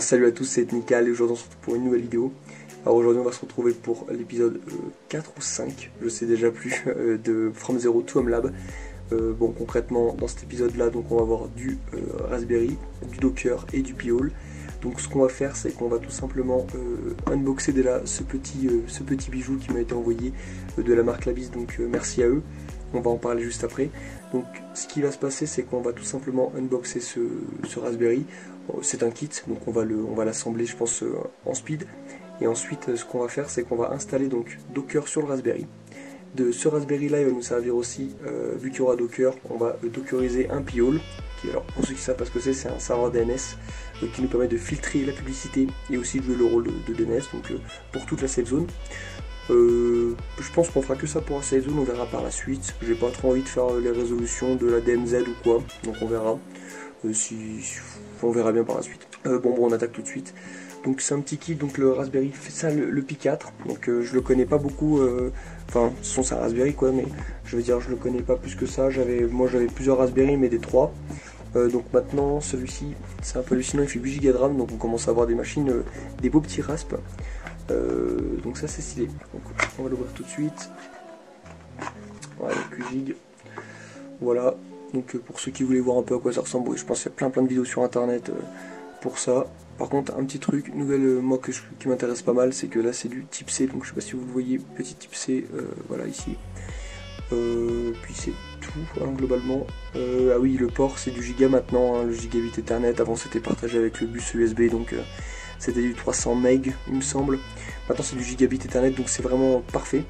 Salut à tous, c'est Ethnical et aujourd'hui on se retrouve pour une nouvelle vidéo. Alors aujourd'hui on va se retrouver pour l'épisode 4 euh, ou 5, je sais déjà plus, euh, de From Zero to Home Lab. Euh, bon concrètement dans cet épisode là donc on va avoir du Raspberry, du Docker et du pi Donc ce qu'on va faire c'est qu'on va tout simplement unboxer déjà ce petit, ce petit bijou qui m'a été envoyé de la marque Labis donc merci à eux on va en parler juste après. Donc ce qui va se passer c'est qu'on va tout simplement unboxer ce, ce Raspberry. Oh, c'est un kit, donc on va le, on va l'assembler, je pense, euh, en speed. Et ensuite, euh, ce qu'on va faire, c'est qu'on va installer donc Docker sur le Raspberry. De ce Raspberry là, il va nous servir aussi, euh, vu qu'il y aura Docker, on va dockeriser un p Qui, alors, pour ceux qui savent que c'est, c'est un serveur DNS qui nous permet de filtrer la publicité et aussi de jouer le rôle de, DNS, donc pour toute la safe zone. je pense qu'on fera que ça pour la safe zone, on verra par la suite. J'ai pas trop envie de faire les résolutions de la DMZ ou quoi, donc on verra. si, on verra bien par la suite. Euh, bon, bon, on attaque tout de suite. Donc c'est un petit kit, donc le Raspberry fait ça, le, Pi 4. Donc euh, je le connais pas beaucoup, euh, enfin son c'est Raspberry quoi, mais je veux dire je le connais pas plus que ça. J'avais, moi j'avais plusieurs Raspberry mais des trois. donc maintenant celui-ci c'est un peu hallucinant, il fait 8 de RAM, donc on commence à avoir des machines, des beaux petits raspes donc ça c'est stylé. on va l'ouvrir tout de suite. Voilà, Voilà, donc euh, pour ceux qui voulaient voir un peu à quoi ça ressemble, je pense qu'il y a plein plein de vidéos sur internet euh, pour ça. Par contre, un petit truc, nouvelle, euh, moi qui m'intéresse pas mal, c'est que là c'est du type C, donc je sais pas si vous le voyez, petit type C, voilà ici. puis c'est tout, hein, globalement. ah oui, le port c'est du giga maintenant, hein, le gigabit Ethernet, avant c'était partagé avec le bus USB, donc c'était du 300 MB il me semble. Maintenant c'est du gigabit Ethernet, donc c'est vraiment parfait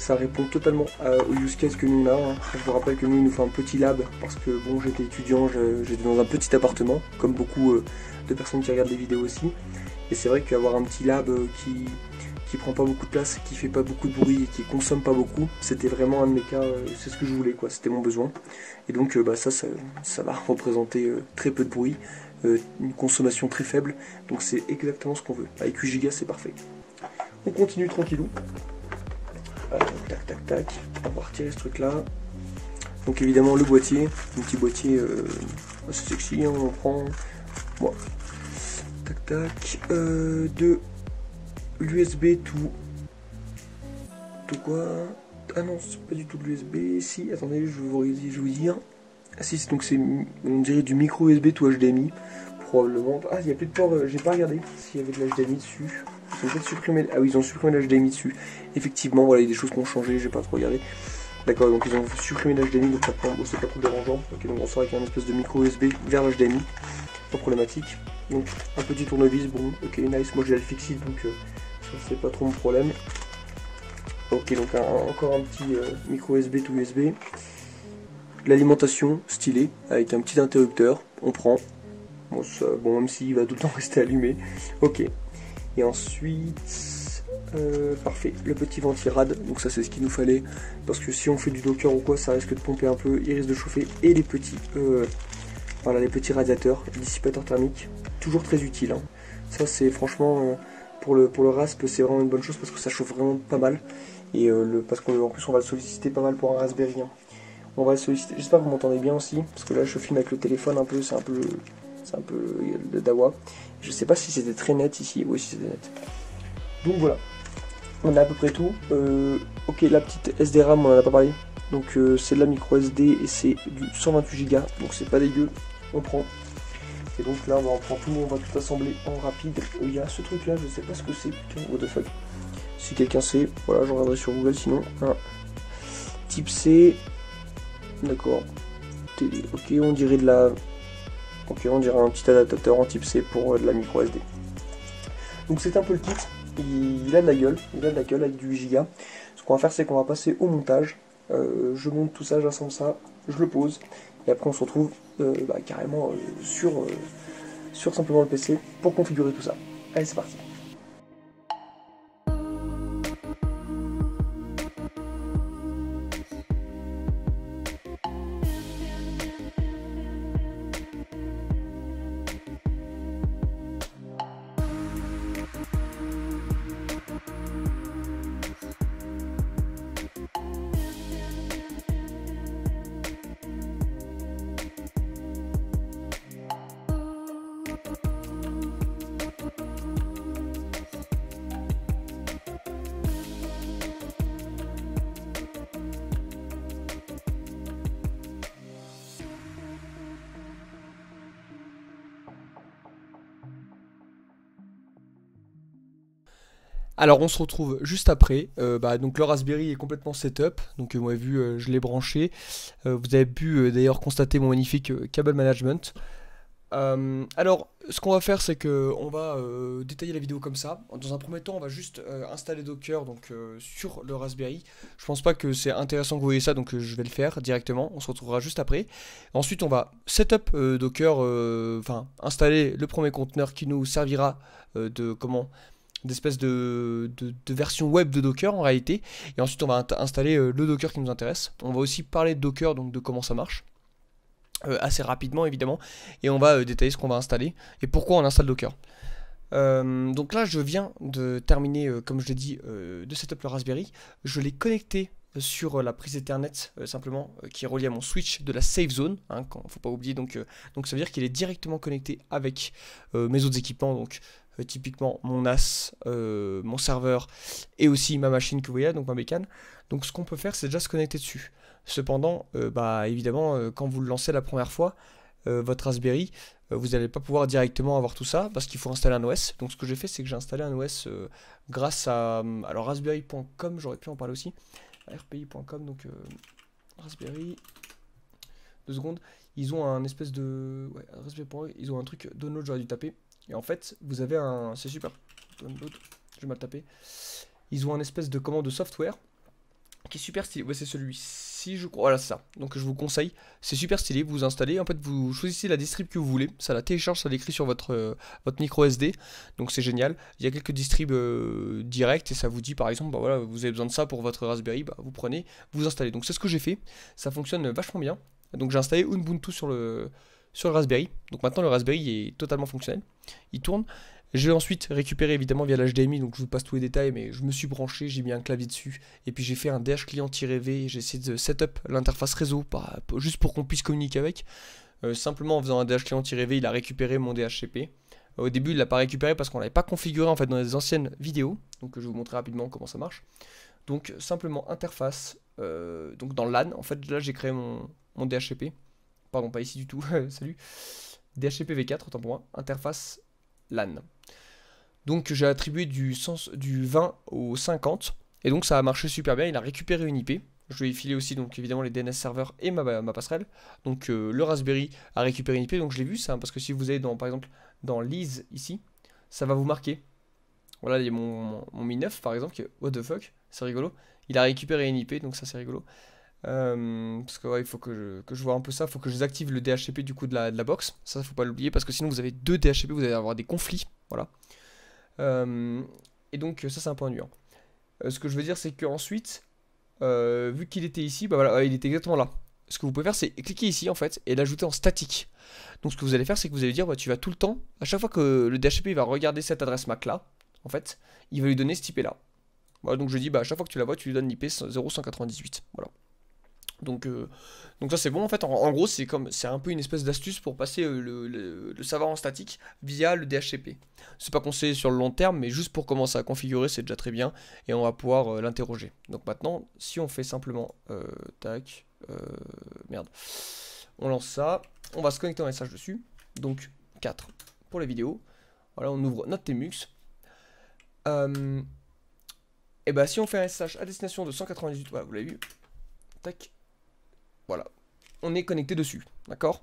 ça répond totalement euh, au use case que nous on a. Hein. Je vous rappelle que nous, il nous fait un petit lab parce que bon, j'étais étudiant, j'étais dans un petit appartement, comme beaucoup euh, de personnes qui regardent des vidéos aussi. Et c'est vrai qu'avoir un petit lab euh, qui, qui prend pas beaucoup de place, qui fait pas beaucoup de bruit et qui consomme pas beaucoup, c'était vraiment un de mes cas, c'est ce que je voulais, quoi, c'était mon besoin. Et donc bah, ça, ça, ça va représenter très peu de bruit, une consommation très faible, donc c'est exactement ce qu'on veut. Avec 8 Go, c'est parfait. On continue tranquillou tac tac tac on va retirer ce truc là. Donc évidemment le boîtier, un petit boîtier euh, assez sexy, on hein, on prend. Bon. Tac tac. Euh, de l'USB tout. Tout quoi Ah non, c'est pas du tout de l'USB. Si, attendez, je vais vous, je vous dire. Ah si, donc c'est on dirait du micro USB tout HDMI. Probablement. Ah, il n'y a plus de port, euh, j'ai pas regardé s'il y avait de l'HDMI dessus. Ah ils ont supprimé l'HDMI dessus. Effectivement, voilà, il y a des choses qui ont changé, j'ai pas trop regardé. D'accord, donc ils ont supprimé l'HDMI, donc ça prend, c'est pas trop dérangeant. Ok, donc on sort avec un espèce de micro USB vers l'HDMI, pas problématique. Donc un petit tournevis, bon, ok, nice. Moi j'ai le fixe donc euh, ça c'est pas trop mon problème. Ok, donc encore un petit euh, micro USB tout USB. L'alimentation stylée, avec un petit interrupteur, on prend. Bon, bon même s'il va tout le temps rester allumé. Ok. Et ensuite, euh, parfait, le petit ventirad. Donc ça c'est ce qu'il nous fallait. Parce que si on fait du docker ou quoi, ça risque de pomper un peu. Il risque de chauffer. Et les petits, euh, voilà, les petits radiateurs, dissipateurs thermiques. Toujours très utiles. Hein. Ça c'est franchement... Euh, pour le, pour le rasp, c'est vraiment une bonne chose parce que ça chauffe vraiment pas mal. Et le, parce qu'en plus, on va le solliciter pas mal pour un Raspberry. Hein. on va solliciter. J'espère que vous m'entendez bien aussi, parce que là je filme avec le téléphone un peu, c'est un peu un peu le dawa. Je sais pas si c'était très net ici, oui si c'était net. Donc voilà, on a à peu près tout. Euh, ok, la petite SD RAM on en a pas parlé. Donc euh, c'est de la micro SD et c'est du 128 Go, donc c'est pas dégueu, on prend. Et donc là on va en prendre tout, on va tout assembler en rapide. Euh, il y a ce truc là, je sais pas ce que c'est, putain, what the Si quelqu'un sait, voilà, j'en regarderai sur Google sinon. Type C, d'accord. Ok, on dirait de la donc on dirait un petit adaptateur en type C pour euh, de la micro SD. Donc c'est un peu le kit, il, a de la gueule, il a de la gueule avec du giga. Ce qu'on va faire c'est qu'on va passer au montage. Euh, je monte tout ça, j'assemble ça, je le pose, et après on se retrouve euh, bah, carrément sur, sur simplement le PC pour configurer tout ça. Allez c'est parti Alors on se retrouve juste après. Euh, bah, donc le Raspberry est complètement setup. Donc vous euh, avez vu, euh, je l'ai branché. vous avez pu d'ailleurs constater mon magnifique cable management. alors, ce qu'on va faire, c'est que on va détailler la vidéo comme ça. Dans un premier temps, on va juste installer Docker donc sur le Raspberry. Je pense pas que c'est intéressant que vous voyez ça, donc je vais le faire directement. On se retrouvera juste après. Ensuite, on va setup Docker, enfin installer le premier conteneur qui nous servira de comment d'espèce de, version web de Docker en réalité. Et ensuite, on va installer euh, le Docker qui nous intéresse. On va aussi parler de Docker, donc de comment ça marche. Euh, assez rapidement évidemment et on va euh, détailler ce qu'on va installer et pourquoi on installe Docker. donc là je viens de terminer comme je l'ai dit de setup le Raspberry, je l'ai connecté sur la prise Ethernet simplement qui est reliée à mon switch de la safe zone, hein, quand, faut pas oublier donc, donc ça veut dire qu'il est directement connecté avec mes autres équipements donc euh, typiquement mon as, euh, mon serveur et aussi ma machine que vous voyez donc ma bécane. Donc ce qu'on peut faire, c'est déjà se connecter dessus. Cependant, euh, bah, évidemment, quand vous le lancez la première fois, votre Raspberry, vous n'allez pas pouvoir directement avoir tout ça parce qu'il faut installer un OS. Donc ce que j'ai fait, c'est que j'ai installé un OS grâce à hum, alors raspberry.com, j'aurais pu en parler aussi, rpi.com, donc Raspberry deux secondes, ils ont un espèce de. Ouais, ils ont un truc download, j'aurais dû taper. Et en fait, vous avez un... C'est super. Je vais mal taper. Ils ont un espèce de commande de software qui est super stylé. Ouais, c'est celui-ci, je crois. Voilà, c'est ça. Donc, je vous conseille. C'est super stylé. Vous, installez. En fait, vous choisissez la distrib que vous voulez. Ça la télécharge, ça l'écrit sur votre, euh, votre micro SD. Donc, c'est génial. Il y a quelques distribs directes euh, directs et ça vous dit, par exemple, bah, voilà, vous avez besoin de ça pour votre Raspberry. Bah, vous prenez, vous installez. Donc, c'est ce que j'ai fait. Ça fonctionne vachement bien. Donc, j'ai installé Ubuntu sur le sur le Raspberry. Donc maintenant le Raspberry est totalement fonctionnel, il tourne. Je l'ai ensuite récupéré évidemment via l'HDMI, donc je vous passe tous les détails, mais je me suis branché, j'ai mis un clavier dessus, et puis j'ai fait un dhclient client-v, j'ai essayé de setup l'interface réseau, juste pour qu'on puisse communiquer avec. Euh, simplement en faisant un dhclient client-v, il a récupéré mon DHCP. Au début, il ne l'a pas récupéré parce qu'on ne l'avait pas configuré en fait dans les anciennes vidéos, donc je vais vous montrer rapidement comment ça marche. Donc simplement interface, euh, donc dans LAN, en fait là j'ai créé mon DHCP. Pardon, pas ici du tout, salut. DHCPV4, tant pour moi, interface LAN. Donc j'ai attribué du, sens, du 20 au 50, et donc ça a marché super bien, il a récupéré une IP. Je lui ai filé aussi donc évidemment les DNS serveurs et ma, passerelle. Donc euh, le Raspberry a récupéré une IP, donc je l'ai vu ça, hein, parce que si vous allez dans par exemple dans Lise ici, ça va vous marquer. Voilà, il y a mon, Mi 9 par exemple, what the fuck, c'est rigolo. Il a récupéré une IP, donc ça c'est rigolo. Euh, parce que il faut que je, que vois un peu ça, il faut que je désactive le DHCP du coup de la, de la box. Ça, faut pas l'oublier parce que sinon vous avez deux DHCP, vous allez avoir des conflits. Voilà. Euh, et donc ça c'est un point dur. Euh, ce que je veux dire c'est qu'ensuite, vu qu'il était ici, bah voilà, il était exactement là. Ce que vous pouvez faire c'est cliquer ici en fait et l'ajouter en statique. Donc ce que vous allez faire c'est que vous allez dire bah, tu vas tout le temps, à chaque fois que le DHCP va regarder cette adresse MAC là, en fait, il va lui donner ce IP là. Voilà, donc je dis bah à chaque fois que tu la vois tu lui donnes l'IP 0198. Voilà. Donc, euh, donc ça c'est bon en fait. En, gros c'est comme c'est un peu une espèce d'astuce pour passer euh, le, savoir en statique via le DHCP. C'est pas conseillé sur le long terme, mais juste pour commencer à configurer c'est déjà très bien et on va pouvoir euh, l'interroger. Donc maintenant si on fait simplement tac merde, on lance ça, on va se connecter en message dessus. Donc 4 pour la vidéo, Voilà on ouvre notre Tmux. et bah si on fait un message à destination de 198, voilà vous l'avez vu. Tac, voilà, on est connecté dessus, d'accord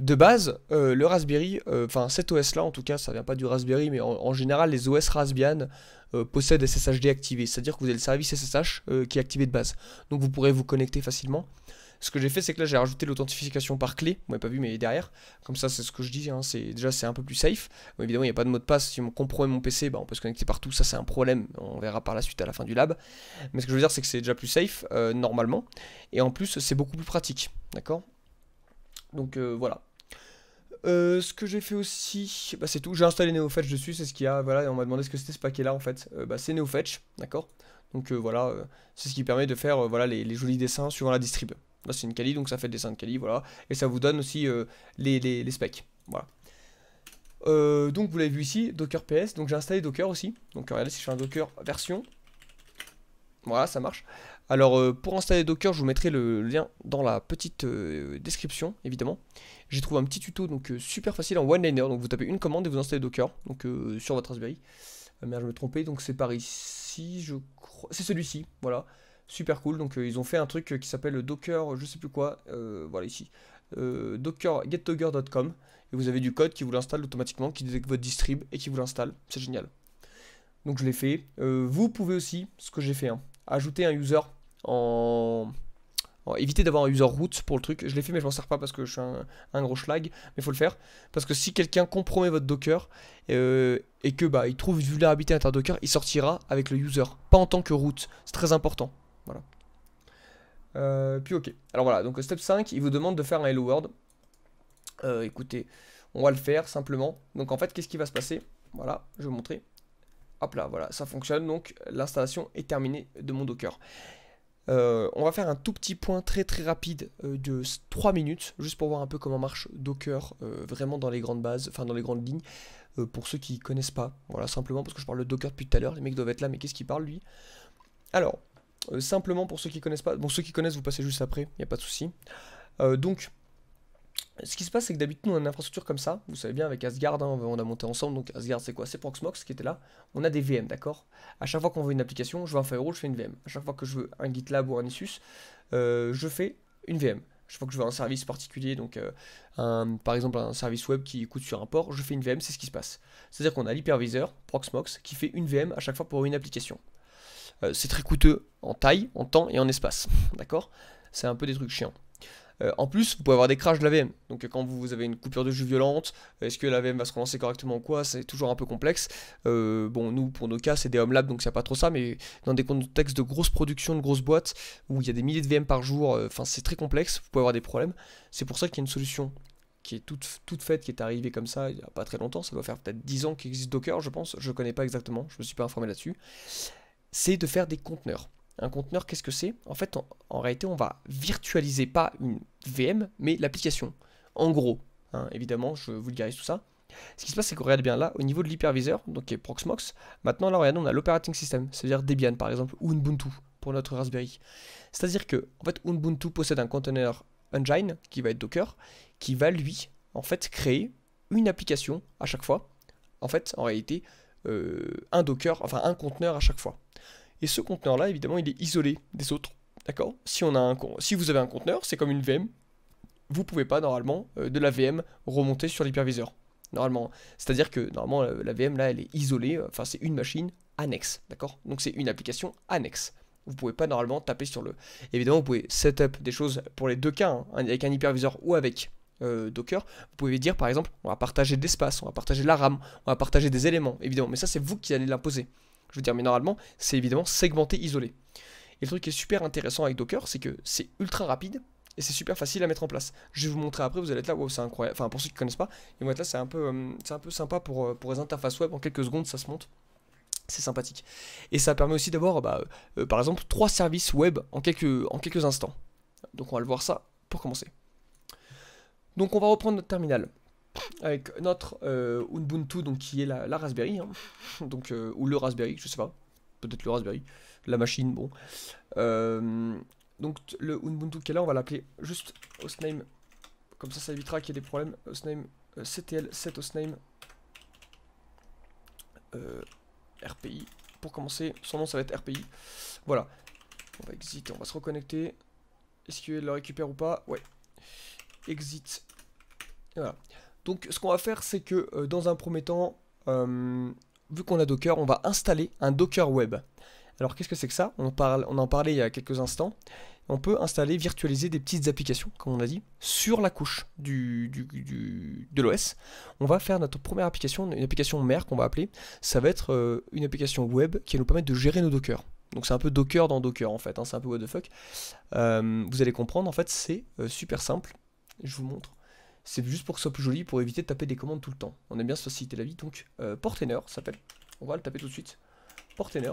De base, euh, le Raspberry, euh, enfin cet OS-là en tout cas, ça vient pas du Raspberry, mais en, général les OS Raspbian euh, possèdent SSHD activé, c'est-à-dire que vous avez le service SSH qui est activé de base, donc vous pourrez vous connecter facilement. Ce que j'ai fait, c'est que là, j'ai rajouté l'authentification par clé. Vous m'avez pas vu, mais derrière. Comme ça, c'est ce que je dis. Hein. c'est déjà, c'est un peu plus safe. évidemment, il n'y a pas de mot de passe. Si on compromet mon PC, bah, on peut se connecter partout. Ça, c'est un problème. On verra par la suite à la fin du lab. Mais ce que je veux dire, c'est que c'est déjà plus safe euh, normalement. Et en plus, c'est beaucoup plus pratique. D'accord Donc euh, voilà. Euh, ce que j'ai fait aussi, bah, c'est tout. J'ai installé NeoFetch dessus, c'est ce qu'il y a. Voilà, on m'a demandé ce que c'était ce paquet-là en fait. bah, c'est NeoFetch, d'accord. Donc voilà, c'est ce qui permet de faire voilà les, les, jolis dessins suivant la distrib. Là, c'est une Kali, donc ça fait le dessin de Kali, voilà. Et ça vous donne aussi euh, les, specs, voilà. Euh, donc, vous l'avez vu ici, Docker PS. Donc, j'ai installé Docker aussi. Donc, regardez, si je fais un Docker version, voilà, ça marche. Alors, euh, pour installer Docker, je vous mettrai le lien dans la petite description, évidemment. J'ai trouvé un petit tuto, donc super facile en one-liner. Donc, vous tapez une commande et vous installez Docker, donc sur votre Raspberry. merde, je me trompais, donc c'est par ici, je crois. C'est celui-ci, voilà super cool. Donc euh, ils ont fait un truc euh, qui s'appelle Docker, je sais plus quoi, euh, voilà ici, Docker et vous avez du code qui vous l'installe automatiquement, qui détecte votre distrib et qui vous l'installe. C'est génial. Donc je l'ai fait. vous pouvez aussi, ce que j'ai fait, hein, ajouter un user en... éviter d'avoir un user root pour le truc. Je l'ai fait mais je m'en sers pas parce que je suis un, gros schlag, mais il faut le faire. Parce que si quelqu'un compromet votre Docker et que bah il trouve une vulnérabilité à Docker, il sortira avec le user, pas en tant que root. C'est très important. Voilà. Euh, puis ok. Alors voilà, donc step 5, il vous demande de faire un hello world. Euh, écoutez, on va le faire simplement. Donc en fait, qu'est-ce qui va se passer Voilà, je vais vous montrer. Hop là, voilà, ça fonctionne. Donc l'installation est terminée de mon Docker. Euh, on va faire un tout petit point très très rapide de 3 minutes, juste pour voir un peu comment marche Docker vraiment dans les grandes bases, enfin dans les grandes lignes, pour ceux qui connaissent pas. Voilà, simplement parce que je parle de Docker depuis tout à l'heure, les mecs doivent être là, mais qu'est-ce qu'il parle lui Alors, euh, simplement pour ceux qui connaissent pas, bon ceux qui connaissent vous passez juste après, il n'y a pas de souci. Euh, donc ce qui se passe c'est que d'habitude nous on a une infrastructure comme ça, vous savez bien avec Asgard, hein, on a monté ensemble, donc Asgard c'est quoi C'est Proxmox qui était là, on a des VM d'accord À chaque fois qu'on veut une application, je veux un firewall, je fais une VM. À chaque fois que je veux un GitLab ou un Issus, euh, je fais une VM. Chaque fois que je veux un service particulier, donc par exemple un service web qui coûte sur un port, je fais une VM, c'est ce qui se passe. C'est-à-dire qu'on a l'hyperviseur, Proxmox, qui fait une VM à chaque fois pour une application. Euh, c'est très coûteux en taille, en temps et en espace. D'accord C'est un peu des trucs chiants. Euh, en plus, vous pouvez avoir des crashs de la VM. Donc, quand vous avez une coupure de jus violente, est-ce que la VM va se relancer correctement ou quoi C'est toujours un peu complexe. Euh, bon, nous, pour nos cas, c'est des home labs, donc c'est pas trop ça. Mais dans des contextes de grosse production, de grosses boîtes, où il y a des milliers de VM par jour, enfin, c'est très complexe. Vous pouvez avoir des problèmes. C'est pour ça qu'il y a une solution qui est toute, faite, qui est arrivée comme ça il n'y a pas très longtemps, ça doit faire peut-être 10 ans qu'existe Docker, je pense, je ne connais pas exactement, je me suis pas informé là-dessus c'est de faire des conteneurs. Un conteneur, qu'est-ce que c'est En fait, en, réalité, on va virtualiser pas une VM, mais l'application. En gros, hein, évidemment, je vulgarise tout ça. Ce qui se passe, c'est qu'on regarde bien là, au niveau de l'hyperviseur, donc qui est Proxmox, maintenant là, regarde, on a l'operating system, c'est-à-dire Debian par exemple, ou Ubuntu pour notre Raspberry. C'est-à-dire que, en fait, Ubuntu possède un conteneur engine, qui va être Docker, qui va lui, en fait, créer une application à chaque fois. En fait, en réalité, euh, un Docker, enfin un conteneur à chaque fois. Et ce conteneur-là, évidemment, il est isolé des autres. D'accord si, si vous avez un conteneur, c'est comme une VM. Vous pouvez pas, normalement, euh, de la VM remonter sur l'hyperviseur. Normalement. C'est-à-dire que, normalement, la, VM, là, elle est isolée. Euh, enfin, c'est une machine annexe. D'accord Donc, c'est une application annexe. Vous pouvez pas, normalement, taper sur le... Évidemment, vous pouvez setup des choses pour les deux cas, hein, hein, avec un hyperviseur ou avec euh, Docker, vous pouvez dire par exemple, on va partager de l'espace, on va partager de la RAM, on va partager des éléments, évidemment, mais ça c'est vous qui allez l'imposer je veux dire, mais normalement, c'est évidemment segmenté, isolé. Et le truc qui est super intéressant avec Docker, c'est que c'est ultra rapide et c'est super facile à mettre en place. Je vais vous montrer après, vous allez être là, wow, c'est incroyable. Enfin, pour ceux qui ne connaissent pas, ils vont être là, c'est un, peu, euh, un peu sympa pour, euh, pour les interfaces web, en quelques secondes, ça se monte c'est sympathique. Et ça permet aussi d'avoir, bah, euh, par exemple, trois services web en quelques, en quelques instants. Donc on va le voir ça pour commencer. Donc on va reprendre notre terminal avec notre euh, Ubuntu, donc qui est la, Raspberry, hein. donc, euh, ou le Raspberry, je sais pas, peut-être le Raspberry, la machine, bon. Euh, donc le Ubuntu qui est là, on va l'appeler juste hostname, comme ça ça évitera qu'il y ait des problèmes, hostname CTL 7 hostname RPI, pour commencer, son nom ça va être RPI, voilà. On va exit, on va se reconnecter, est-ce qu'il le récupère ou pas Ouais. Exit. Voilà. Donc ce qu'on va faire, c'est que euh, dans un premier temps, euh, vu qu'on a Docker, on va installer un Docker Web. Alors qu'est-ce que c'est que ça on, parle, on en parlait il y a quelques instants. On peut installer, virtualiser des petites applications, comme on a dit, sur la couche du, de l'OS. On va faire notre première application, une application mère qu'on va appeler. Ça va être euh, une application web qui va nous permettre de gérer nos Docker. Donc c'est un peu Docker dans Docker en fait, hein, c'est un peu what the fuck. vous allez comprendre, en fait c'est super simple. Je vous montre. C'est juste pour que ce soit plus joli, pour éviter de taper des commandes tout le temps. On est bien se faciliter la vie, donc euh, Portainer s'appelle. On va le taper tout de suite. Portainer.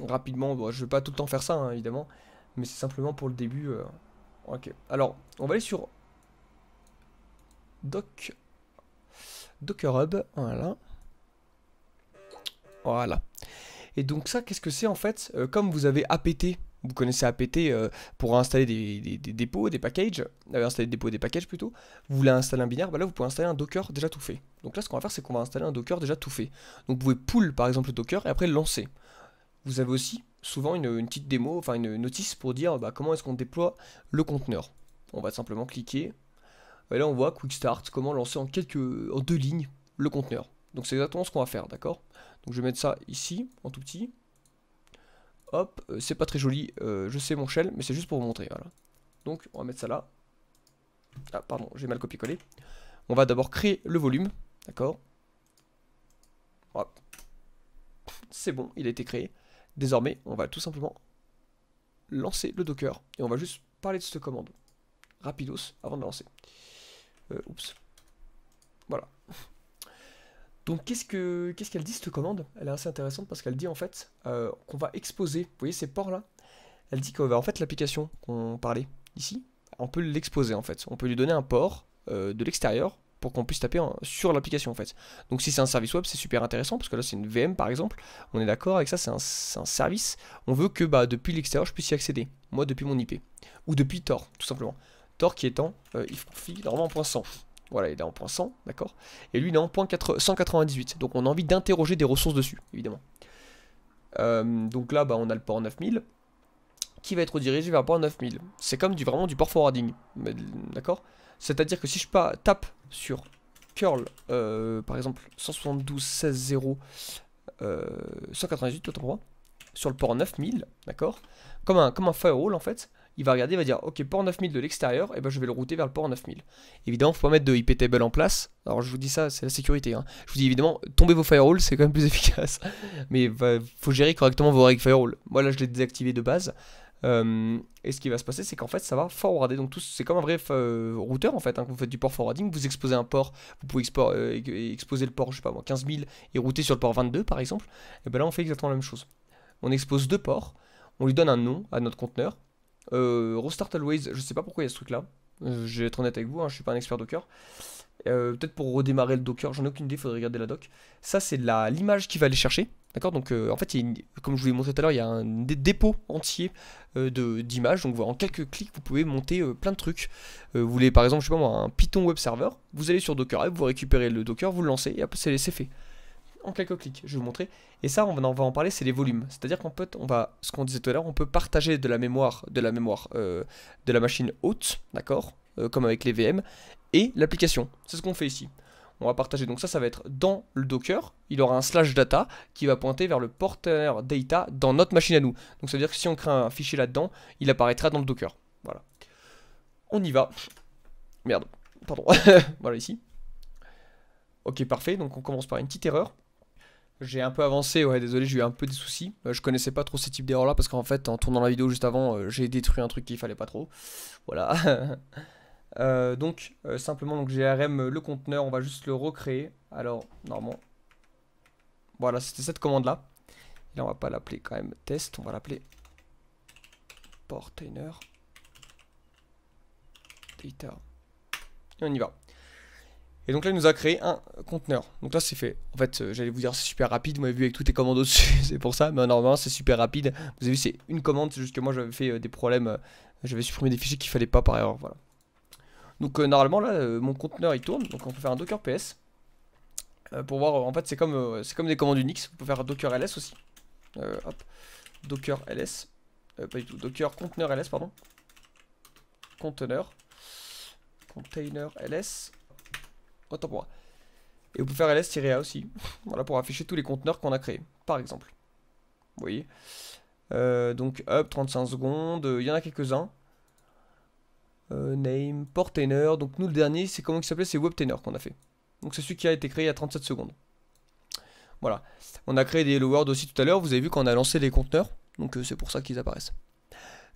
Rapidement, je je vais pas tout le temps faire ça, hein, évidemment, mais c'est simplement pour le début. Euh, ok. Alors, on va aller sur Doc... Docker Hub, voilà. Voilà. Et donc ça, qu'est-ce que c'est en fait euh, Comme vous avez APT vous connaissez APT euh, pour installer des, dépôts, des packages, euh, dépôts, des packages plutôt. Vous voulez installer un binaire, bah là vous pouvez installer un Docker déjà tout fait. Donc là ce qu'on va faire c'est qu'on va installer un Docker déjà tout fait. Donc vous pouvez pull par exemple le Docker et après le lancer. Vous avez aussi souvent une, petite démo, enfin une notice pour dire bah, comment est-ce qu'on déploie le conteneur. On va simplement cliquer. Et là on voit Quick Start, comment lancer en quelques, en deux lignes le conteneur. Donc c'est exactement ce qu'on va faire, d'accord Donc je vais mettre ça ici, en tout petit. Hop, euh, c'est pas très joli, euh, je sais mon shell, mais c'est juste pour vous montrer, voilà. Donc, on va mettre ça là. Ah, pardon, j'ai mal copié-collé. On va d'abord créer le volume, d'accord Hop. C'est bon, il a été créé. Désormais, on va tout simplement lancer le Docker. Et on va juste parler de cette commande. Rapidos, avant de lancer. Euh, oups. Voilà. Donc qu'est-ce qu'elle dit cette commande Elle est assez intéressante parce qu'elle dit en fait euh, qu'on va exposer, vous voyez ces ports là Elle dit qu'on va en fait l'application qu'on parlait ici, on peut l'exposer en fait, on peut lui donner un port euh, de l'extérieur pour qu'on puisse taper sur l'application en fait. Donc si c'est un service web c'est super intéressant parce que là c'est une VM par exemple, on est d'accord avec ça, c'est un, service, on veut que bah, depuis l'extérieur je puisse y accéder, moi depuis mon IP, ou depuis Tor tout simplement, Tor qui étant en euh, ifconfig normalement.100. Voilà, il est en point 100, d'accord Et lui, il est en point 198. Donc on a envie d'interroger des ressources dessus, évidemment. Euh, donc là, bah, on a le port 9000 qui va être redirigé vers le port 9000. C'est comme du, vraiment du port forwarding, d'accord C'est-à-dire que si je tape sur curl, euh, par exemple, 172 198, euh, sur le port 9000, d'accord comme un, comme un firewall, en fait, il va regarder, il va dire ok port 9000 de l'extérieur, et ben je vais le router vers le port 9000. Évidemment, faut pas mettre de IP table en place. Alors je vous dis ça, c'est la sécurité. Hein. Je vous dis évidemment, tomber vos firewalls, c'est quand même plus efficace. Mais faut gérer correctement vos règles firewall. Moi là, je l'ai désactivé de base. Euh, et ce qui va se passer, c'est qu'en fait, ça va forwarder. Donc, c'est comme un vrai euh, routeur en fait. Hein, quand vous faites du port forwarding, vous exposez un port, vous pouvez euh, exposer le port, je sais pas moi, 15000 et router sur le port 22 par exemple. Et ben là, on fait exactement la même chose. On expose deux ports, on lui donne un nom à notre conteneur, euh, Restart Always, je sais pas pourquoi il y a ce truc là. Euh, je vais être honnête avec vous, hein, je suis pas un expert Docker. Euh, peut-être pour redémarrer le Docker, j'en ai aucune idée, faudrait regarder la doc. Ça, c'est l'image qui va aller chercher. D'accord Donc, en fait, comme je vous l'ai montré tout à l'heure, il y a un dépôt entier d'images. Donc, en quelques clics, vous pouvez monter plein de trucs. vous voulez, par exemple, je sais pas moi, un Python web server. Vous allez sur Docker vous récupérez le Docker, vous le lancez et après, c'est fait en quelques clics. Je vais vous montrer. Et ça, on va, en parler, c'est les volumes. C'est-à-dire qu'on peut, on va, ce qu'on disait tout à l'heure, on peut partager de la mémoire, de la mémoire, euh, de la machine haute, d'accord, euh, comme avec les VM, et l'application. C'est ce qu'on fait ici. On va partager. Donc ça, ça va être dans le Docker. Il aura un slash data qui va pointer vers le porteur data dans notre machine à nous. Donc ça veut dire que si on crée un fichier là-dedans, il apparaîtra dans le Docker. Voilà. On y va. Merde. Pardon. voilà ici. Ok, parfait. Donc on commence par une petite erreur. J'ai un peu avancé, ouais, désolé, j'ai eu un peu des soucis. Euh, je connaissais pas trop ces types d'erreurs là parce qu'en fait, en tournant la vidéo juste avant, euh, j'ai détruit un truc qu'il fallait pas trop. Voilà. Euh, donc, simplement, donc RM le conteneur, on va juste le recréer. Alors, normalement, voilà, c'était cette commande là. Et là, on va pas l'appeler quand même test, on va l'appeler portainer data. Et on y va. Et donc là, il nous a créé un conteneur. Donc là, c'est fait. En fait, euh, j'allais vous dire, c'est super rapide. Vous vu avec toutes les commandes au-dessus, c'est pour ça. Mais normalement, c'est super rapide. Vous avez vu, c'est une commande. C'est juste que moi, j'avais fait euh, des problèmes. Euh, j'avais supprimé des fichiers qu'il fallait pas par erreur. Voilà. Donc normalement, là, mon conteneur, il tourne. Donc on peut faire un Docker PS. pour voir, en fait, c'est comme, c'est comme des commandes Unix. on peut faire un Docker LS aussi. hop. Docker LS. pas du tout. Docker conteneur LS, pardon. Conteneur. Container LS. Et vous pouvez faire ls-a aussi, voilà, pour afficher tous les conteneurs qu'on a créés, par exemple. Vous voyez euh, Donc up, 35 secondes, euh, il y en a quelques-uns. Euh, name, portainer, donc nous le dernier, c'est comment il s'appelait C'est webtainer qu'on a fait. Donc c'est celui qui a été créé à 37 secondes. Voilà. On a créé des hello world aussi tout à l'heure, vous avez vu qu'on a lancé les conteneurs, donc c'est pour ça qu'ils apparaissent.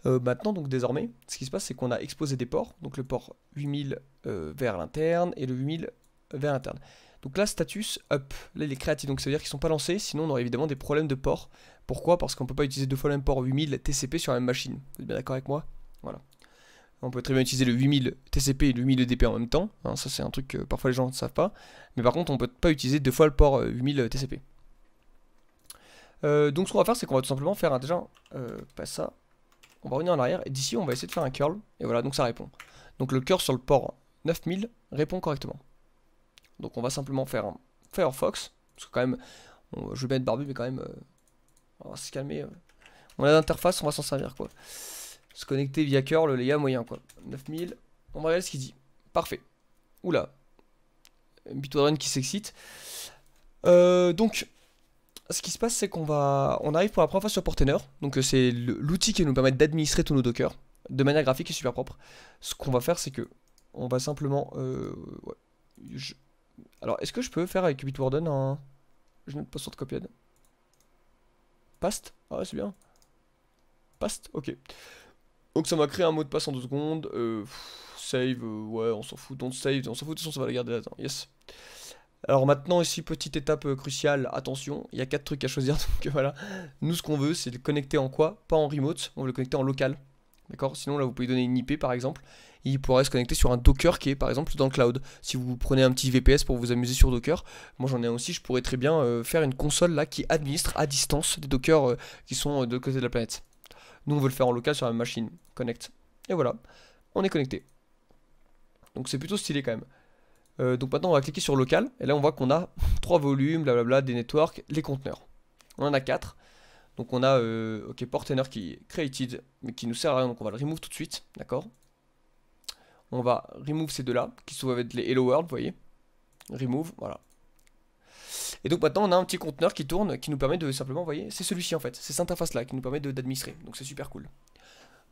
maintenant, donc désormais, ce qui se passe, c'est qu'on a exposé des ports, donc le port 8000 vers l'interne et le 8000 vers interne. Donc là, status up. Là, il est créatif, donc ça veut dire qu'ils sont pas lancés, sinon on aurait évidemment des problèmes de port. Pourquoi Parce qu'on peut pas utiliser deux fois le même port 8000 TCP sur la même machine. Vous êtes bien d'accord avec moi Voilà. On peut très bien utiliser le 8000 TCP et le 8000 EDP en même temps. Hein, ça, c'est un truc que parfois les gens ne savent pas. Mais par contre, on peut pas utiliser deux fois le port 8000 euh, euh, TCP. Euh, donc ce qu'on va faire, c'est qu'on va tout simplement faire un, déjà, pas ça. On va revenir en arrière et d'ici, on va essayer de faire un curl. Et voilà, donc ça répond. Donc le curl sur le port 9000 répond correctement. Donc on va simplement faire un Firefox. Parce que quand même, je vais être barbu, mais quand même, euh, on va se calmer. Euh. On a l'interface, on va s'en servir quoi. Se connecter via curl, le gars moyen quoi. 9000, on va regarder ce qu'il dit. Parfait. Oula. Bitwarden qui s'excite. Euh, donc, ce qui se passe, c'est qu'on va, on arrive pour la première fois sur Portainer. Donc c'est l'outil qui va nous permet d'administrer tous nos Docker de manière graphique et super propre. Ce qu'on va faire, c'est que on va simplement, ouais, je, alors, est-ce que je peux faire avec Bitwarden un... Je n'ai pas sur de copiade. Past Ah c'est bien. Past Ok. Donc ça m'a créé un mot de passe en deux secondes. Euh, save, euh, ouais, on s'en fout. Don't save, on s'en fout. De toute façon, ça va la garder là Yes. Alors maintenant, ici, petite étape euh, cruciale. Attention, il y a quatre trucs à choisir. Donc voilà. Nous, ce qu'on veut, c'est le connecter en quoi Pas en remote. On veut le connecter en local. D'accord Sinon, là, vous pouvez donner une IP, par exemple il pourrait se connecter sur un Docker qui est par exemple dans le cloud. Si vous prenez un petit VPS pour vous amuser sur Docker, moi j'en ai un aussi, je pourrais très bien euh, faire une console là qui administre à distance des Docker euh, qui sont euh, de côté de la planète. Nous on veut le faire en local sur la machine, connect. Et voilà, on est connecté. Donc c'est plutôt stylé quand même. donc maintenant on va cliquer sur local et là on voit qu'on a trois volumes, blablabla, des networks, les conteneurs. On en a quatre. Donc on a OK Portainer qui est created mais qui nous sert à rien donc on va le remove tout de suite, d'accord on va remove ces deux-là, qui se trouvent être les Hello World, vous voyez. Remove, voilà. Et donc maintenant, on a un petit conteneur qui tourne, qui nous permet de simplement, vous voyez, c'est celui-ci en fait, c'est cette interface-là qui nous permet d'administrer. Donc c'est super cool.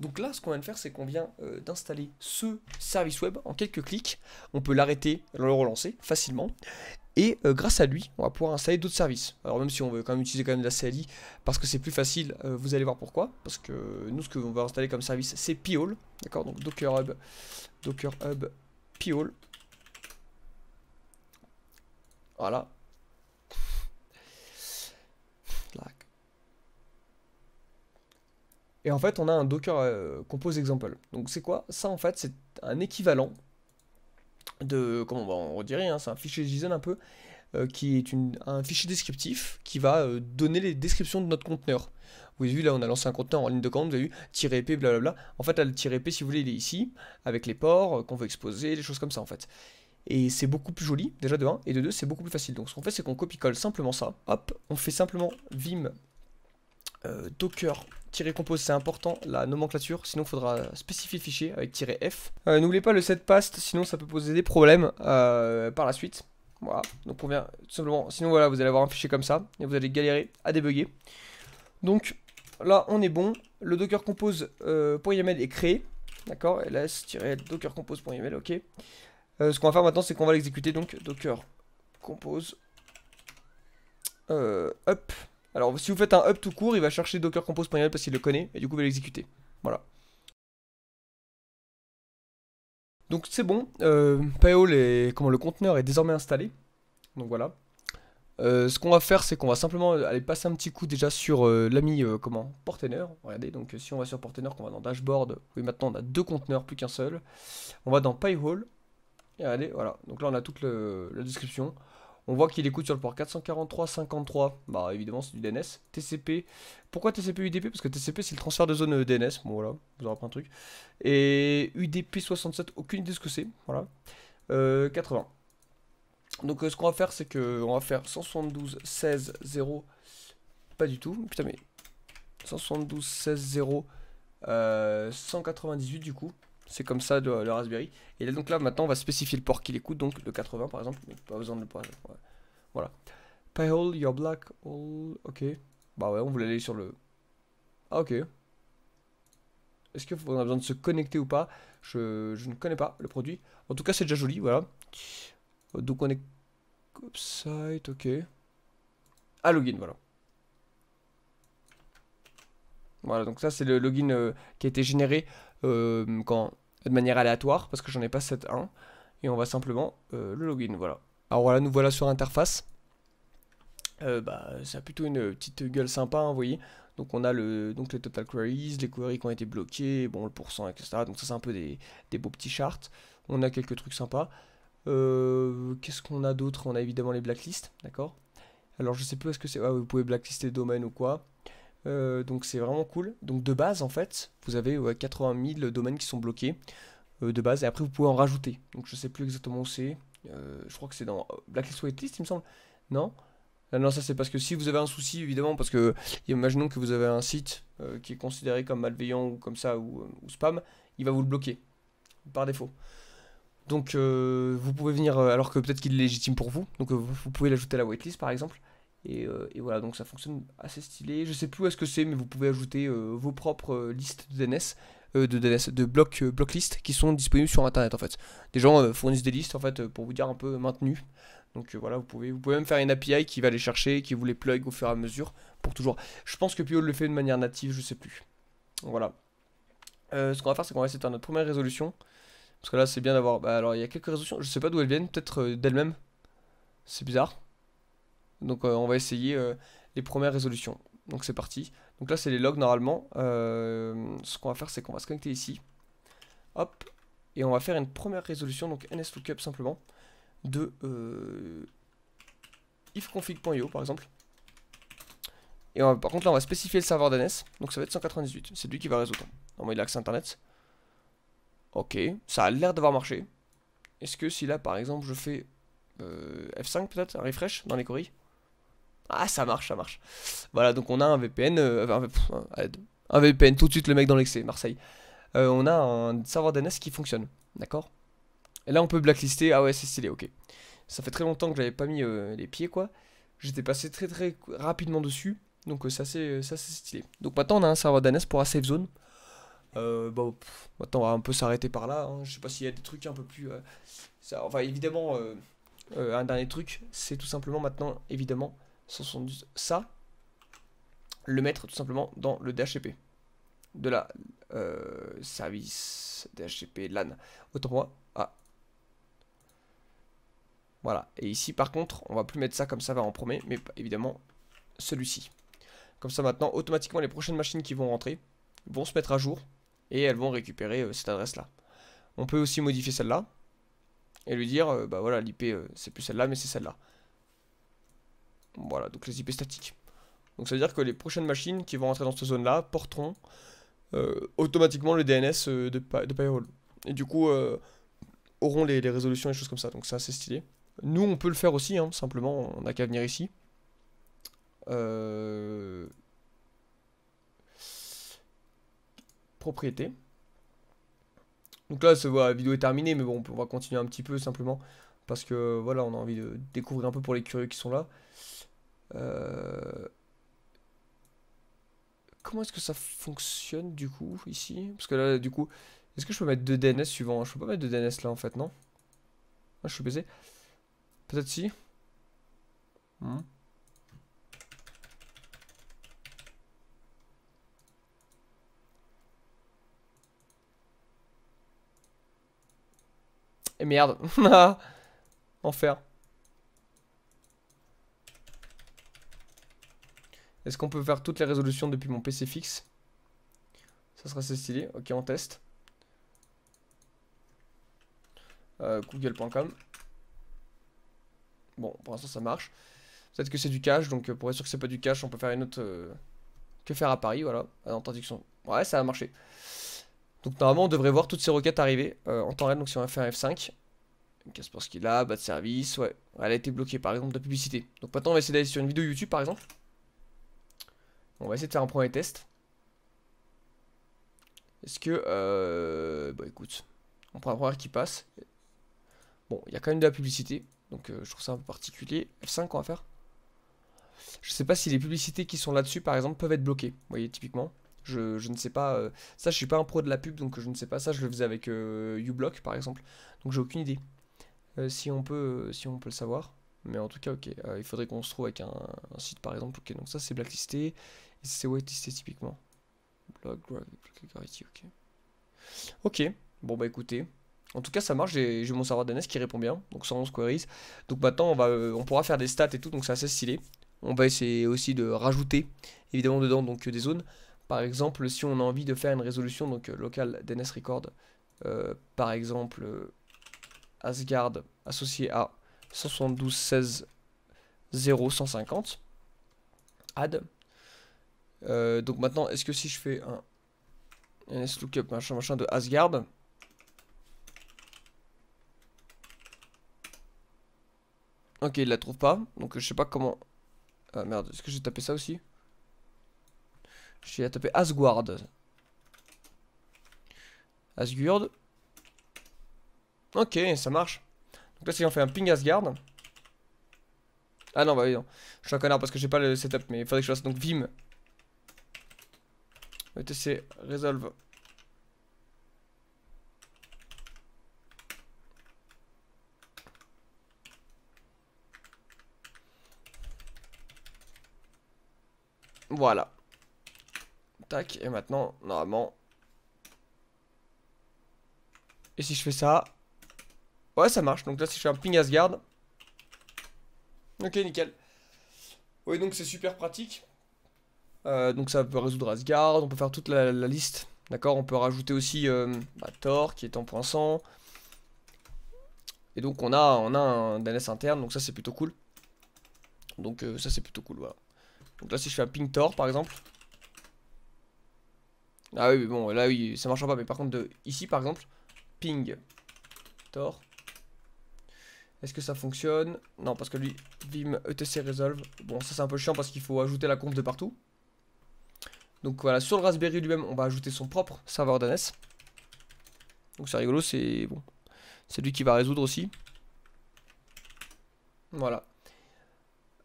Donc là, ce qu'on vient de faire, c'est qu'on vient euh, d'installer ce service web en quelques clics. On peut l'arrêter, le relancer facilement. Et euh, grâce à lui, on va pouvoir installer d'autres services. Alors même si on veut quand même utiliser quand même la CLI, parce que c'est plus facile, euh, vous allez voir pourquoi. Parce que euh, nous, ce qu'on va installer comme service, c'est Piol. D'accord Donc Docker Hub, Docker Hub, Piol. Voilà. Et en fait, on a un Docker Compose Example. Donc c'est quoi Ça, en fait, c'est un équivalent de, comment on dirait, hein, c'est un fichier JSON un peu, euh, qui est une, un fichier descriptif qui va euh, donner les descriptions de notre conteneur. Vous avez vu, là, on a lancé un conteneur en ligne de commande, vous avez vu, bla blablabla. En fait, là, le P si vous voulez, il est ici, avec les ports euh, qu'on veut exposer, les choses comme ça, en fait. Et c'est beaucoup plus joli, déjà de 1, et de 2, c'est beaucoup plus facile. Donc, ce qu'on fait, c'est qu'on copie-colle simplement ça. Hop, on fait simplement vim euh, docker compose c'est important la nomenclature sinon faudra spécifier le fichier avec -f euh, n'oubliez pas le set paste, sinon ça peut poser des problèmes euh, par la suite voilà donc on vient tout simplement sinon voilà vous allez avoir un fichier comme ça et vous allez galérer à débugger donc là on est bon le docker compose est créé d'accord ls-docker compose.yml ok ce qu'on va faire maintenant c'est qu'on va l'exécuter donc docker compose up alors si vous faites un up tout court, il va chercher docker composeml parce qu'il le connaît, et du coup il va l'exécuter. Voilà. Donc c'est bon, euh, et comment le conteneur est désormais installé. Donc voilà. Euh, ce qu'on va faire, c'est qu'on va simplement aller passer un petit coup déjà sur euh, l'ami euh, comment Portainer. Regardez, donc si on va sur Portainer, qu'on va dans Dashboard, oui maintenant on a deux conteneurs, plus qu'un seul. On va dans Payhole. Et allez voilà. Donc là on a toute la description. On voit qu'il écoute sur le port 443-53. Bah évidemment c'est du DNS. TCP. Pourquoi TCP UDP Parce que TCP c'est le transfert de zone euh, DNS. Bon voilà, vous aurez pris un truc. Et UDP 67, aucune idée ce que c'est. Voilà. 80. Euh, Donc euh, ce qu'on va faire c'est que on va faire 172 16 0. Pas du tout. Putain mais 172 16 0 198 du coup. C'est comme ça le, Raspberry. Et là, donc là, maintenant, on va spécifier le port qu'il écoute, donc le 80 par exemple. pas besoin de le Voilà. Payhole, your black Ok. Bah ouais, on voulait aller sur le. Ah ok. Est-ce qu'on a besoin de se connecter ou pas je, ne connais pas le produit. En tout cas, c'est déjà joli, voilà. Donc on est... Site, ok. Ah, login, voilà. Voilà, donc ça, c'est le login euh, qui a été généré euh, de manière aléatoire, parce que j'en ai pas 7.1. Et on va simplement euh, le login, voilà. Alors voilà, nous voilà sur interface. Euh, bah, ça a plutôt une petite gueule sympa, hein, vous voyez. Donc on a le, donc les total queries, les queries qui ont été bloquées, bon le pourcent, etc. Donc ça c'est un peu des, beaux petits charts. On a quelques trucs sympas. Qu'est-ce qu'on a d'autre On a évidemment les blacklists, d'accord Alors je sais plus est-ce que c'est... Ah, vous pouvez blacklister domaine ou quoi. Euh, donc c'est vraiment cool. Donc de base, en fait, vous avez 80 000 domaines qui sont bloqués euh, de base, et après vous pouvez en rajouter. Donc je sais plus exactement où c'est. Euh, je crois que c'est dans Blacklist Whitelist, il me semble. Non non, ça c'est parce que si vous avez un souci, évidemment, parce que imaginons que vous avez un site qui est considéré comme malveillant ou comme ça, ou, spam, il va vous le bloquer, par défaut. Donc vous pouvez venir, alors que peut-être qu'il est légitime pour vous, donc vous pouvez l'ajouter à la whitelist par exemple. Euh, et, voilà, donc ça fonctionne assez stylé. Je sais plus où est-ce que c'est, mais vous pouvez ajouter euh, vos propres euh, listes de DNS, de DNS, de blocs, bloc qui sont disponibles sur internet en fait. Des gens fournissent des listes en fait pour vous dire un peu maintenu. Donc voilà, vous pouvez, vous pouvez même faire une API qui va les chercher, qui vous les plug au fur et à mesure pour toujours. Je pense que Pio le fait de manière native, je sais plus. Voilà. ce qu'on va faire, c'est qu'on va essayer de faire notre première résolution. Parce que là, c'est bien d'avoir. Bah, alors, il y a quelques résolutions, je sais pas d'où elles viennent, peut-être d'elles-mêmes. C'est bizarre. Donc euh, on va essayer euh, les premières résolutions. Donc c'est parti. Donc là c'est les logs normalement. Euh, ce qu'on va faire c'est qu'on va se connecter ici. Hop. Et on va faire une première résolution, donc nslookup simplement, de ifconfig.io par exemple. Et par contre là on va spécifier le serveur DNS, donc ça va être 198, c'est lui qui va résoudre. Normalement il a accès internet. Ok, ça a l'air d'avoir marché. Est-ce que si là par exemple je fais F5 peut-être, un refresh dans les courriers ah, ça marche, ça marche. Voilà, donc on a un VPN, euh, un, VPN, tout de suite le mec dans l'excès, Marseille. Euh, on a un serveur DNS qui fonctionne, d'accord Et là, on peut blacklister, ah ouais, c'est stylé, ok. Ça fait très longtemps que j'avais pas mis euh, les pieds, quoi. J'étais passé très très rapidement dessus, donc ça c'est stylé. Donc maintenant, on a un serveur DNS pour la safe zone. Euh, bon, maintenant on va un peu s'arrêter par là. Hein. Je sais pas s'il y a des trucs un peu plus. ça, enfin, évidemment, un dernier truc, c'est tout simplement maintenant, évidemment, ça, le mettre tout simplement dans le DHCP de la euh, service DHCP LAN. Autant moi, Voilà. Et ici, par contre, on va plus mettre ça comme ça va en premier, mais évidemment celui-ci. Comme ça, maintenant, automatiquement, les prochaines machines qui vont rentrer vont se mettre à jour et elles vont récupérer euh, cette adresse-là. On peut aussi modifier celle-là et lui dire, euh, bah voilà, l'IP, c'est plus celle-là, mais c'est celle-là. Voilà, donc les IP statiques. Donc ça veut dire que les prochaines machines qui vont entrer dans cette zone-là porteront euh, automatiquement le DNS euh, de, de Et du coup, euh, auront les, résolutions et choses comme ça. Donc ça, assez stylé. Nous, on peut le faire aussi, hein, simplement, on n'a qu'à venir ici. Euh... Propriété. Donc là, la vidéo est terminée, mais bon, on va continuer un petit peu simplement. Parce que voilà, on a envie de découvrir un peu pour les curieux qui sont là. Euh, comment est-ce que ça fonctionne du coup ici Parce que là, du coup, est-ce que je peux mettre deux DNS suivants Je peux pas mettre deux DNS là en fait, non ah, Je suis baisé. Peut-être si. Hmm. Et merde. Ah, enfer. Est-ce qu'on peut faire toutes les résolutions depuis mon PC fixe Ça sera assez stylé. Ok, on teste. Euh, Google.com. Bon, pour l'instant ça marche. Peut-être que c'est du cache, donc euh, pour être sûr que c'est pas du cache, on peut faire une autre... Euh, que faire à Paris, voilà, que ah son... Ouais, ça a marché. Donc normalement, on devrait voir toutes ces requêtes arriver en temps réel, donc si on va faire un F5. Qu'est-ce qu'il a, bas de service, ouais. Elle a été bloquée par exemple de la publicité. Donc maintenant, on va essayer d'aller sur une vidéo YouTube par exemple. On va essayer de faire un premier test. Est-ce que... Euh, bah écoute, on prend un premier qui passe. Bon, il y a quand même de la publicité, donc euh, je trouve ça un peu particulier. F5 qu'on va faire. Je sais pas si les publicités qui sont là-dessus, par exemple, peuvent être bloquées. Vous voyez, typiquement. Je, ne sais pas. Euh, ça, je ne suis pas un pro de la pub, donc je ne sais pas. Ça, je le faisais avec uBlock, par exemple. Donc j'ai aucune idée. si, on peut, si on peut le savoir. Mais en tout cas, ok. il faudrait qu'on se trouve avec un, site, par exemple. Ok, donc ça, c'est blacklisté. C'est typiquement. ok. Ok, bon bah écoutez. En tout cas, ça marche, j'ai mon serveur DNS qui répond bien, donc 111 queries. Donc maintenant, on, va, euh, on pourra faire des stats et tout, donc c'est assez stylé. On va essayer aussi de rajouter, évidemment, dedans donc, euh, des zones. Par exemple, si on a envie de faire une résolution, donc euh, local DNS record, par exemple, Asgard associé à 172.16.0.150, add, euh, donc maintenant, est-ce que si je fais un lookup machin machin de Asgard, Ok, il la trouve pas. Donc je sais pas comment... Ah merde, est-ce que j'ai tapé ça aussi J'ai tapé Asgard. Asgurd. Ok, ça marche. Donc là, si on fait un ping Asgard. Ah non, bah oui, non. Je suis un connard parce que j'ai pas le setup, mais il faudrait que je fasse donc Vim c'est résolve Voilà. Tac, et maintenant, normalement... Et si je fais ça... Ouais, ça marche. Donc là, si je fais un ping Asgard... Ok, nickel. Oui, donc c'est super pratique. Euh, donc ça peut résoudre Asgard, on peut faire toute la, liste. D'accord On peut rajouter aussi Tor euh, bah, Thor qui est en point 100. Et donc on a, on a un DNS interne, donc ça c'est plutôt cool. Donc euh, ça c'est plutôt cool, voilà. Donc là si je fais un ping tor par exemple. Ah oui, mais bon, là oui, ça marchera pas, mais par contre de, ici par exemple, ping tor. Est-ce que ça fonctionne Non, parce que lui, vim etc resolve. Bon, ça c'est un peu chiant parce qu'il faut ajouter la conf de partout. Donc voilà, sur le Raspberry lui-même, on va ajouter son propre serveur DNS. E donc c'est rigolo, c'est bon. C'est lui qui va résoudre aussi. Voilà.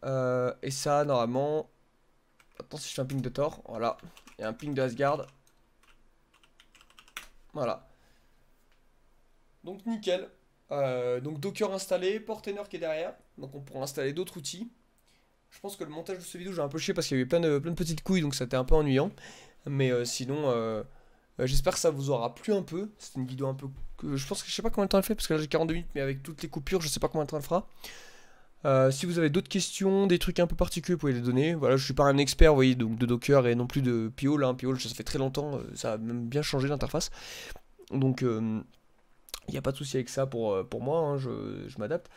Euh, et ça, normalement... Attends, si je fais un ping de Thor, voilà. Et un ping de Asgard. Voilà. Donc nickel. Euh, donc Docker installé, Portainer qui est derrière. Donc on pourra installer d'autres outils. Je pense que le montage de ce vidéo, j'ai un peu chier parce qu'il y a eu plein de, petites couilles, donc ça c'était un peu ennuyant. Mais euh, sinon, euh, euh, j'espère que ça vous aura plu un peu. C'était une vidéo un peu. je pense que je sais pas combien de temps elle fait, parce que là j'ai 42 minutes, mais avec toutes les coupures, je sais pas combien de temps elle fera. si vous avez d'autres questions, des trucs un peu particuliers, vous pouvez les donner. Voilà, je suis pas un expert, vous voyez, donc de Docker et non plus de Piol. Hein. Piol, ça fait très longtemps, ça a même bien changé l'interface. Donc, il n'y a pas de souci avec ça pour, euh, pour moi, hein, je, m'adapte.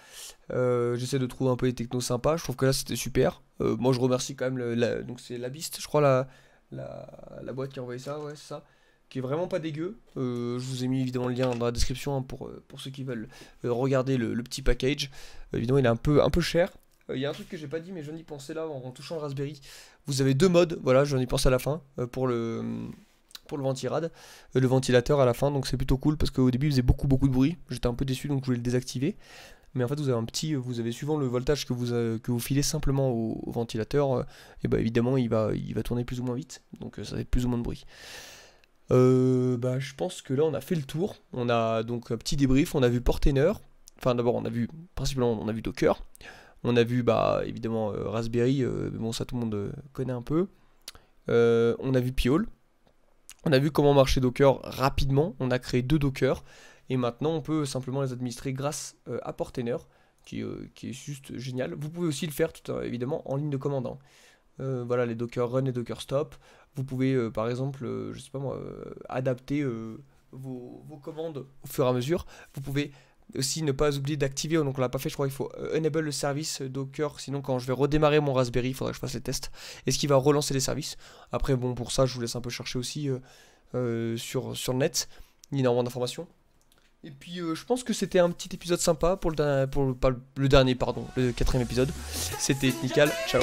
Euh, j'essaie de trouver un peu les technos sympas, je trouve que là c'était super. Euh, moi je remercie quand même, le, la, donc c'est la Beast, je crois, la, la, boîte qui a envoyé ça, ouais, c'est ça. Qui est vraiment pas dégueu. je vous ai mis évidemment le lien dans la description hein, pour, pour ceux qui veulent regarder le, petit package. évidemment, il est un peu, un peu cher. Il y a un truc que j'ai pas dit, mais j'en ai pensé là en, en, touchant le Raspberry. Vous avez deux modes, voilà, j'en ai pensé à la fin. pour le pour le ventirad, euh, le ventilateur à la fin, donc c'est plutôt cool parce qu'au début il faisait beaucoup beaucoup de bruit, j'étais un peu déçu donc je voulais le désactiver. Mais en fait vous avez un petit, euh, vous avez suivant le voltage que vous, euh, que vous filez simplement au, ventilateur, et bah évidemment il va, il va tourner plus ou moins vite, donc ça fait plus ou moins de bruit. bah, je pense que là on a fait le tour, on a donc un petit débrief, on a vu Portainer, enfin d'abord on a vu, principalement on a vu Docker, on a vu bah évidemment Raspberry, bon ça tout le monde connaît un peu, on a vu Piol, on a vu comment marcher Docker rapidement, on a créé deux Docker, et maintenant on peut simplement les administrer grâce euh, à Portainer, euh, qui, est juste génial. Vous pouvez aussi le faire tout évidemment en ligne de commande. Hein. Euh, voilà les Docker Run et Docker Stop. Vous pouvez par exemple, je sais pas moi, adapter vos, vos, commandes au fur et à mesure. Vous pouvez aussi, ne pas oublier d'activer, oh, donc on l'a pas fait, je crois il faut euh, enable le service Docker, sinon quand je vais redémarrer mon Raspberry, il faudra que je fasse les tests. Est-ce qu'il va relancer les services Après, bon, pour ça, je vous laisse un peu chercher aussi euh, euh, sur, sur le net. Il y a énormément d'informations. Et puis je pense que c'était un petit épisode sympa pour le, pour dernier, pardon, le quatrième épisode. C'était nickel, ciao